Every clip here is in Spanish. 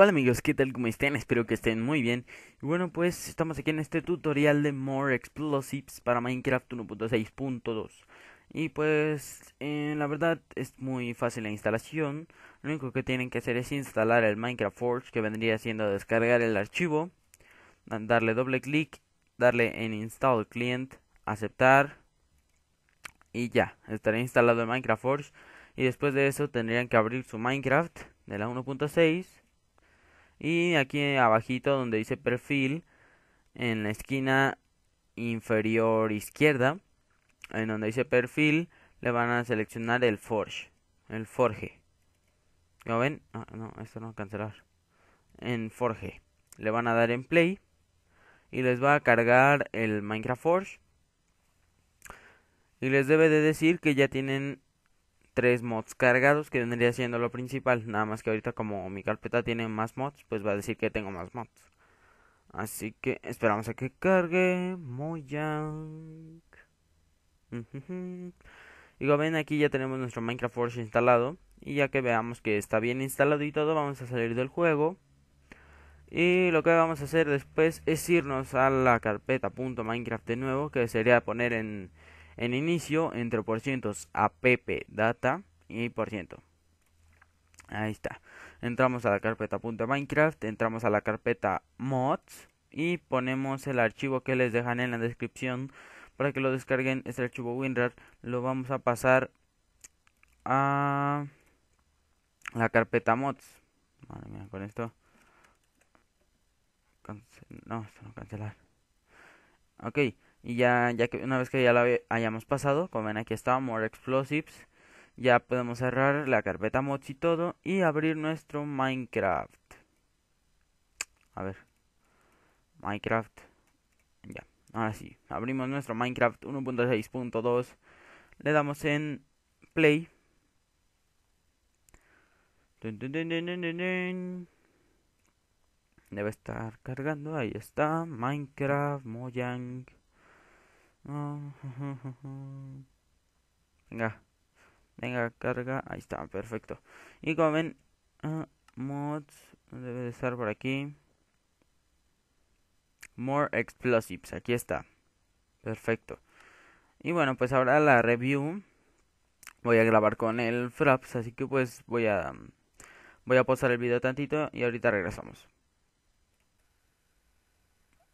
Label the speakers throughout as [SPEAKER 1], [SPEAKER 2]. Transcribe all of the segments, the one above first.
[SPEAKER 1] Hola amigos, ¿qué tal? ¿Cómo estén? Espero que estén muy bien. Y bueno, pues estamos aquí en este tutorial de More Explosives para Minecraft 1.6.2. Y pues, eh, la verdad es muy fácil la instalación. Lo único que tienen que hacer es instalar el Minecraft Forge, que vendría siendo descargar el archivo, darle doble clic, darle en Install Client, aceptar y ya, estará instalado el Minecraft Forge. Y después de eso tendrían que abrir su Minecraft de la 1.6 y aquí abajito donde dice perfil, en la esquina inferior izquierda, en donde dice perfil, le van a seleccionar el forge, el forge. ¿Lo ven? Ah, no, esto no cancelar. En forge. Le van a dar en play y les va a cargar el Minecraft Forge. Y les debe de decir que ya tienen tres mods cargados que vendría siendo lo principal. Nada más que ahorita como mi carpeta tiene más mods, pues va a decir que tengo más mods. Así que esperamos a que cargue muy y como ven aquí ya tenemos nuestro Minecraft Forge instalado. Y ya que veamos que está bien instalado y todo, vamos a salir del juego. Y lo que vamos a hacer después es irnos a la carpeta .minecraft de nuevo, que sería poner en en inicio, entre por cientos a data y por ciento. Ahí está. Entramos a la carpeta .minecraft, entramos a la carpeta mods y ponemos el archivo que les dejan en la descripción para que lo descarguen. Este archivo WinRAR lo vamos a pasar a la carpeta mods. Madre mía, con esto. no, esto no cancelar. Ok, y ya, ya que una vez que ya la hayamos pasado, como ven aquí está More Explosives, ya podemos cerrar la carpeta mods y todo y abrir nuestro Minecraft. A ver. Minecraft. Ya, ahora sí. Abrimos nuestro Minecraft 1.6.2. Le damos en play. Debe estar cargando, ahí está. Minecraft, Mojang. Venga. Venga, carga. Ahí está, perfecto. Y como ven, ah, mods debe de estar por aquí. More explosives, aquí está. Perfecto. Y bueno, pues ahora la review voy a grabar con el Fraps, así que pues voy a mm, voy a pausar el video tantito y ahorita regresamos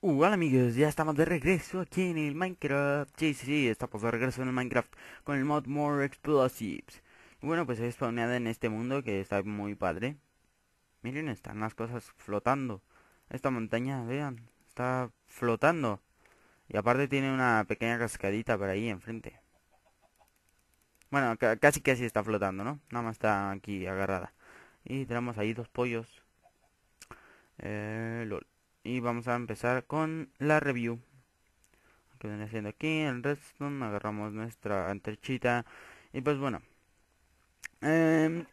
[SPEAKER 1] hola amigos, ya estamos de regreso aquí en el Minecraft Sí, sí, sí, estamos de regreso en el Minecraft con el mod More Explosives Bueno, pues es spawneado en este mundo que está muy padre Miren, están las cosas flotando Esta montaña, vean, está flotando Y aparte tiene una pequeña cascadita por ahí enfrente Bueno, casi casi está flotando, ¿no? Nada más está aquí agarrada Y tenemos ahí dos pollos Eh, lol y vamos a empezar con la review que viene haciendo aquí El Redstone agarramos nuestra antorchita y pues bueno em,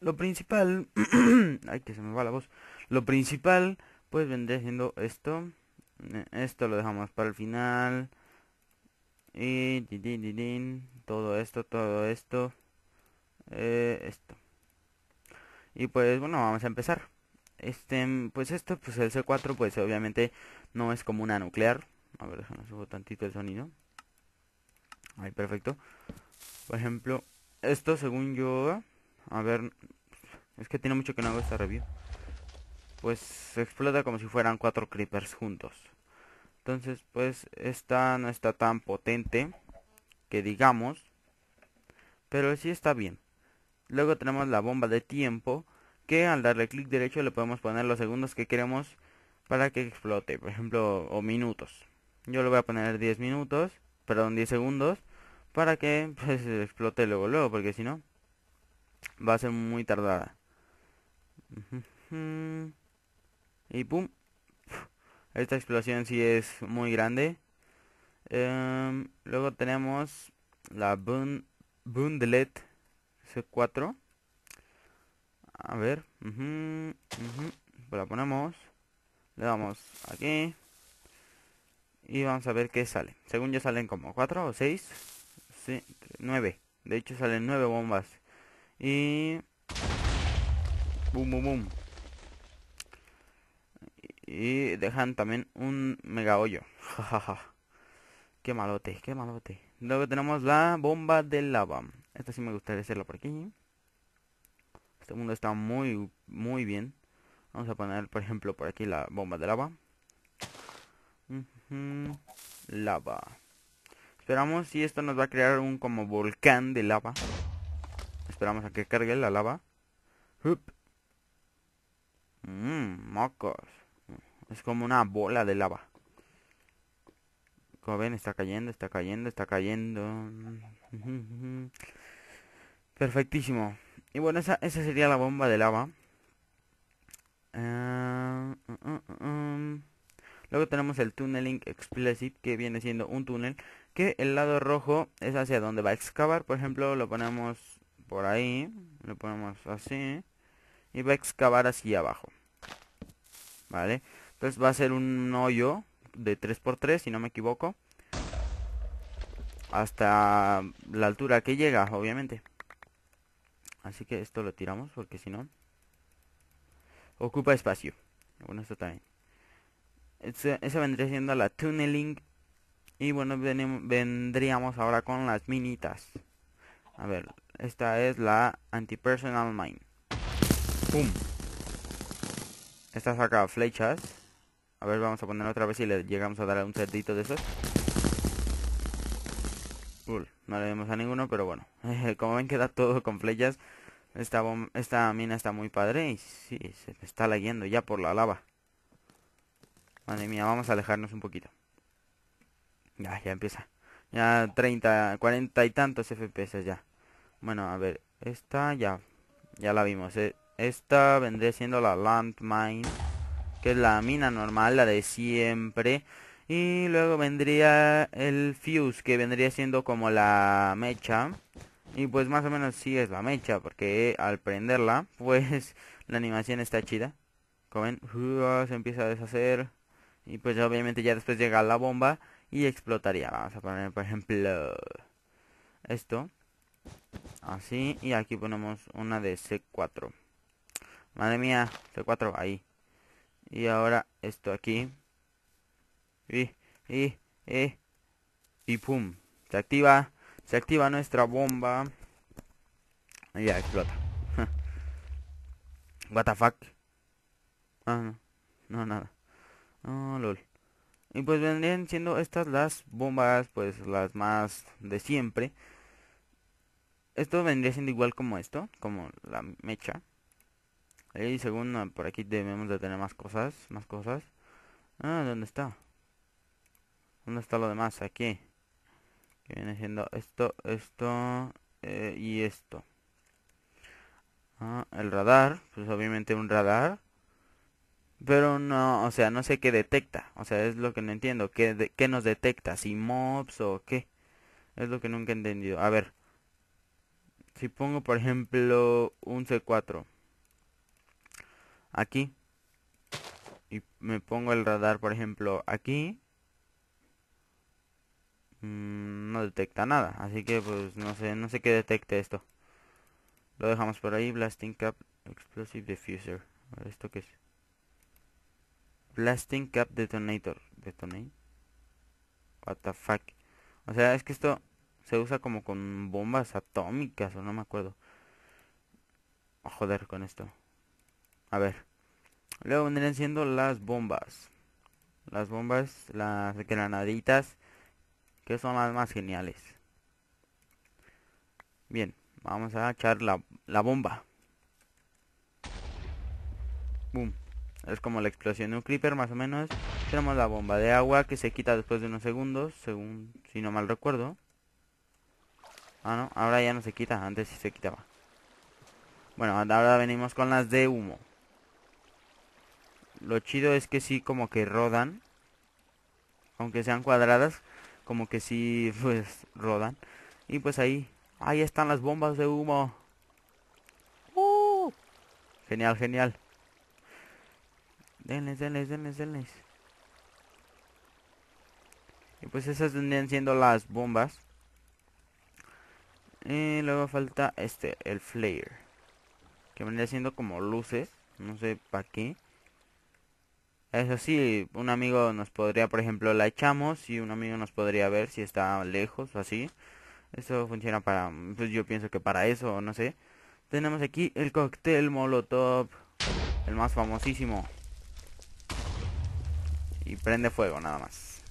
[SPEAKER 1] lo principal ay que se me va la voz lo principal pues vendría haciendo esto eh, esto lo dejamos para el final y todo esto todo esto eh, esto y pues bueno vamos a empezar este, pues esto, pues el C4, pues obviamente no es como una nuclear. A ver, déjame subo tantito el sonido. Ahí, perfecto. Por ejemplo, esto según yo... A ver, es que tiene mucho que no hago esta review. Pues se explota como si fueran cuatro creepers juntos. Entonces, pues esta no está tan potente que digamos. Pero sí está bien. Luego tenemos la bomba de tiempo al darle clic derecho le podemos poner los segundos que queremos para que explote, por ejemplo, o minutos. Yo le voy a poner 10 minutos, perdón, 10 segundos, para que pues, explote luego, luego, porque si no, va a ser muy tardada. Y pum. Esta explosión si es muy grande. Em, luego tenemos la Bundlet C4. A ver. Pues la ponemos. Le damos aquí. Y vamos a ver qué sale. Según ya salen como 4 o 6. 9. De hecho salen 9 bombas. Y... Bum, boom, boom. Y dejan también un mega hoyo. Jajaja. qué malote, qué malote. Luego tenemos la bomba de lava. Esta sí me gustaría hacerla por aquí. Este mundo está muy, muy bien. Vamos a poner, por ejemplo, por aquí la bomba de lava. Lava. Esperamos si esto nos va a crear un como volcán de lava. Esperamos a que cargue la lava. Mmm, mocos. Es como una bola de lava. Como ven, está cayendo, está cayendo, está cayendo. Perfectísimo. Y bueno, esa, sería la bomba de lava. Eh, mm, mm, mm, Luego tenemos el Tunneling Explicit, que viene siendo un túnel. Que el lado rojo es hacia donde va a excavar. Por ejemplo, lo ponemos por ahí. Lo ponemos así. Y va a excavar hacia abajo. ¿Vale? Entonces va a ser un hoyo de 3x3, si no me equivoco. Hasta la altura que llega, obviamente. Así que esto lo tiramos porque si no... Ocupa espacio. Bueno, esto también. Esa, vendría siendo la tunneling. Y bueno, vendríamos ahora con las minitas. A ver, esta es la Anti-Personal mine. ¡Pum! Esta saca flechas. A ver, vamos a poner otra vez y le llegamos a dar un cerdito de esos. Cool no le vemos a ninguno, pero bueno. Como ven queda todo con flechas. Esta, esta mina está muy padre y sí, se está leyendo ya por la lava. Madre mía, vamos a alejarnos un poquito. Ya, ya empieza. Ya 30, 40 y tantos FPS ya. Bueno, a ver, esta ya, ya la vimos. Eh. Esta vendría siendo la landmine, que es la mina normal, la de siempre. Y luego vendría el fuse, que vendría siendo como la mecha. Y pues más o menos sí es la mecha, porque al prenderla, pues la animación está chida. Como uh, se empieza a deshacer. Y pues obviamente ya después llega la bomba y explotaría. Vamos a poner, por ejemplo, esto. Así, y aquí ponemos una de C4. Madre mía, C4, ahí. Y ahora esto aquí y, y, e, y, pum. Se activa, se activa nuestra bomba. Y ya, explota. What the fuck. Ah, no. No, nada. Oh, lol. Y pues vendrían siendo estas las bombas, pues las más de siempre. Esto vendría siendo igual como esto, como la mecha. Y según ah, por aquí debemos de tener más cosas, más cosas. Ah, ¿dónde está? ¿Dónde está lo demás? Aquí. Que viene siendo esto, esto eh, y esto. Ah, el radar, pues obviamente un radar. Pero no, o sea, no sé qué detecta. O sea, es lo que no entiendo. ¿Qué, qué nos detecta? ¿Si mobs o qué? Es lo que nunca he entendido. A ver. Si pongo, por ejemplo, un C4. Aquí. Y me pongo el radar, por ejemplo, aquí. Mm, no detecta nada. Así que pues no sé, no sé qué detecte esto. Lo dejamos por ahí. Blasting Cap Explosive Diffuser. ¿Esto qué es? Blasting Cap Detonator. Detonate. What the fuck. O sea, es que esto se usa como con bombas atómicas o no me acuerdo. joder con esto. A ver. Luego vendrían siendo las bombas. Las bombas, las granaditas que son las más geniales. Bien, vamos a echar la, bomba. Boom. Es como la explosión de un creeper más o menos. Tenemos la bomba de agua que se quita después de unos segundos, según si no mal recuerdo. Ah, no, ahora ya no se quita, antes sí se quitaba. Bueno, ahora venimos con las de humo. Lo chido es que sí como que rodan. Aunque sean cuadradas, como que sí, pues, rodan. Y pues ahí, ahí están las bombas de humo. ¡Uh! Genial, genial. Denles, denles, denles, denles. Y pues esas vendrían siendo las bombas. Y luego falta este, el flare. Que vendría siendo como luces. No sé para qué. Eso sí, un amigo nos podría, por ejemplo, la echamos y un amigo nos podría ver si está lejos o así. Eso funciona para, pues yo pienso que para eso, no sé. Tenemos aquí el cóctel Molotov, el más famosísimo. Y prende fuego nada más.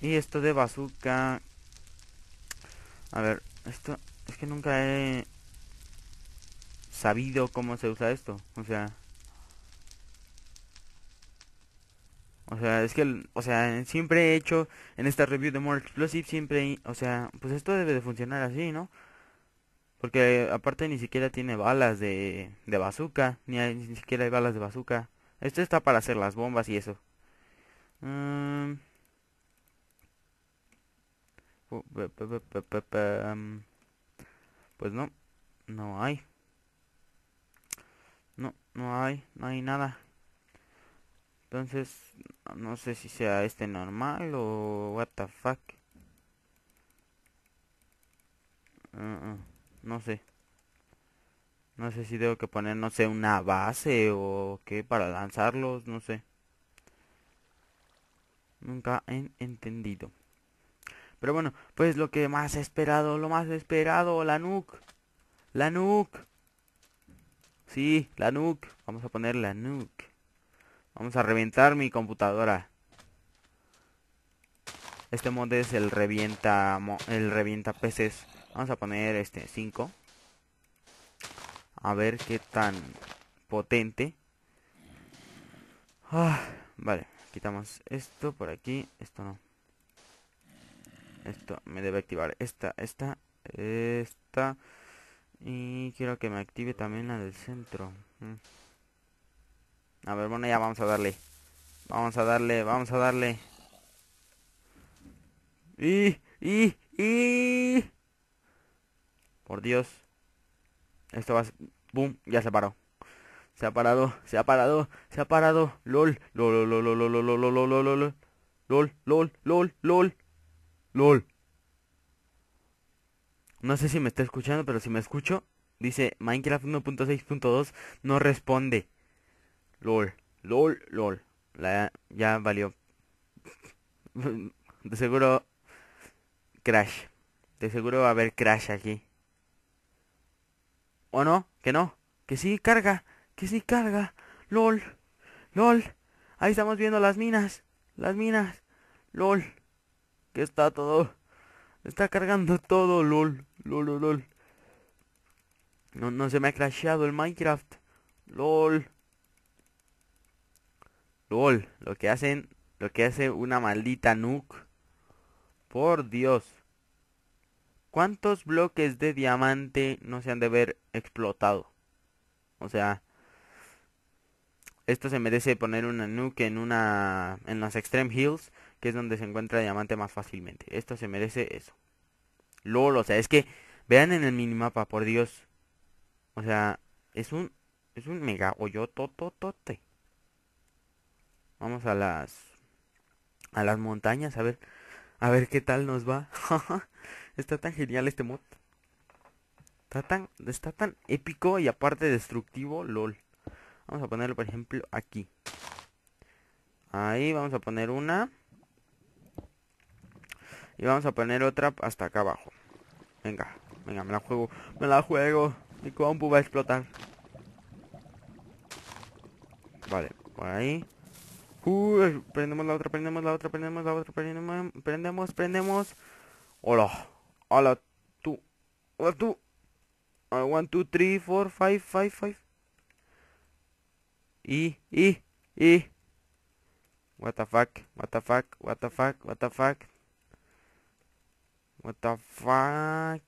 [SPEAKER 1] Y esto de bazooka... A ver, esto es que nunca he sabido cómo se usa esto. O sea, O sea, es que, o sea, siempre he hecho en esta review de More Explosive, siempre, o sea, pues esto debe de funcionar así, ¿no? Porque aparte ni siquiera tiene balas de, de bazooka, ni, ni siquiera hay balas de bazooka. Esto está para hacer las bombas y eso. Mm. Em. Pues no, no hay. No, no hay, no hay nada. Entonces, no sé si sea este normal o what the fuck. Uh-uh, no sé. No sé si tengo que poner, no sé, una base o qué para lanzarlos, no sé. Nunca he entendido. Pero bueno, pues lo que más esperado, lo más esperado, la nuke. La nuke. Sí, la nuke. Vamos a poner la nuke. Vamos a reventar mi computadora. Este mod es el revienta el revienta peces. Vamos a poner este 5. A ver qué tan potente. Ah, vale, quitamos esto por aquí, esto no. Esto me debe activar esta, esta, esta y quiero que me active también la del centro. Mm. A ver, bueno, ya vamos a darle. Vamos a darle, vamos a darle. Y, y, y. Por Dios. Esto va... Boom, ya se paró. Se ha parado, se ha parado, se ha parado. LOL, LOL, LOL, LOL, LOL, LOL, LOL, LOL, LOL. LOL, LOL, LOL, LOL. LOL. No sé si me está escuchando, pero si me escucho, dice Minecraft 1.6.2 no responde. LOL, LOL, LOL. ya valió. De seguro... Crash. De seguro va a haber crash aquí. ¿O no? ¿Que no? Que sí, carga. Que sí, carga. LOL. LOL. Ahí estamos viendo las minas. Las minas. LOL. Que está todo. Está cargando todo. LOL. LOL, LOL, No, no se me ha crashado el Minecraft. LOL lo que hacen, lo que hace una maldita nuke. Por Dios. ¿Cuántos bloques de diamante no se han de ver explotado? O sea, esto se merece poner una nuke en una en las Extreme Hills, que es donde se encuentra diamante más fácilmente. Esto se merece eso. LOL, o sea, es que vean en el minimapa, por Dios. O sea, es un es un mega hoyo tototote. Vamos a las a las montañas a ver a ver qué tal nos va. está tan genial este mod. Está tan está tan épico y aparte destructivo, lol. Vamos a ponerlo por ejemplo aquí. Ahí vamos a poner una. Y vamos a poner otra hasta acá abajo. Venga, venga, me la juego. Me la juego. Mi compu va a explotar. Vale, por ahí prendemos la otra, prendemos la otra, prendemos la otra, prendemos, prendemos. Hola. Hola, tú. Hola, tú. 1 2 3 4 5 5 5. Y, y, y. What the fuck? What the fuck? What the fuck? What the fuck?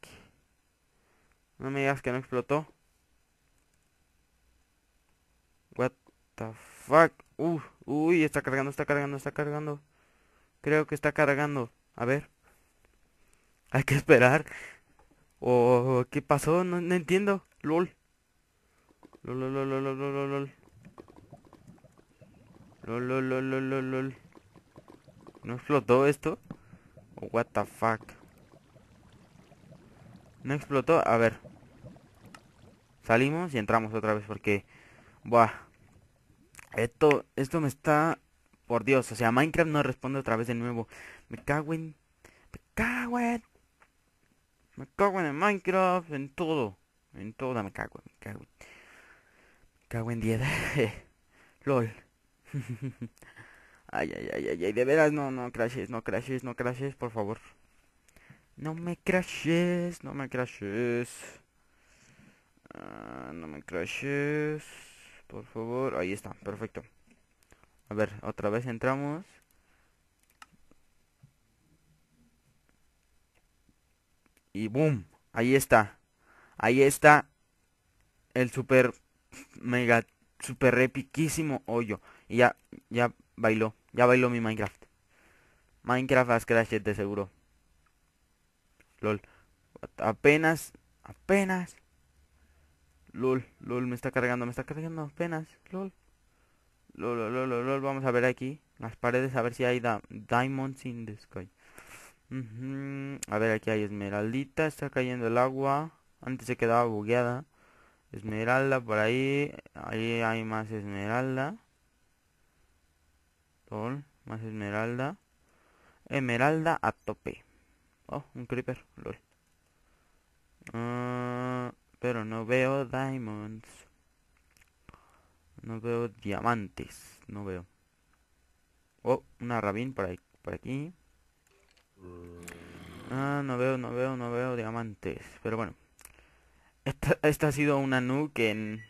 [SPEAKER 1] No me digas que no explotó. the fuck? uy, está cargando, está cargando, está cargando. Creo que está cargando. A ver. Hay que esperar. O oh, ¿qué pasó? No, entiendo. LOL. LOL, LOL, LOL, LOL, LOL, LOL. LOL, ¿No explotó esto? what the fuck. No explotó. A ver. Salimos y entramos otra vez porque... Buah. Esto, esto me está... Por Dios, o sea, Minecraft no responde otra vez de nuevo. Me cago en... Me cago en... Me cago en Minecraft, en todo. En toda me cago, me cago. Me cago en 10. LOL. ay, ay, ay, ay, ay, de veras, no, no crashes, no crashes, no crashes, por favor. No me crashes, no me crashes. Ah, no me crashes. Por favor, ahí está, perfecto. A ver, otra vez entramos. Y boom, ahí está. Ahí está el super mega super epiquísimo hoyo. Y ya ya bailó, ya bailó mi Minecraft. Minecraft has crashed de seguro. LOL. Apenas apenas Lol, lol, me está cargando, me está cargando apenas. Lol. Lol, lul, lul, Vamos a ver aquí las paredes, a ver si hay da diamonds in the sky. A ver, aquí hay esmeraldita, está cayendo el agua. Antes se quedaba bugueada. Esmeralda por ahí. Ahí hay más esmeralda. Lul, más esmeralda. esmeralda a tope. Oh, un creeper, lol. Ah, pero no veo diamonds. No veo diamantes. No veo. Oh, una rabín por, ahí, por aquí. Ah, no veo, no veo, no veo diamantes. Pero bueno. Esta, ha sido una nuke en,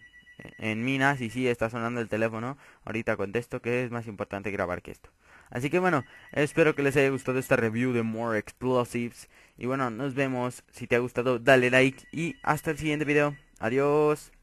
[SPEAKER 1] en minas, y sí, está sonando el teléfono. Ahorita contesto que es más importante grabar que esto. Así que bueno, espero que les haya gustado esta review de More Explosives. Y bueno, nos vemos. Si te ha gustado, dale like. Y hasta el siguiente video. Adiós.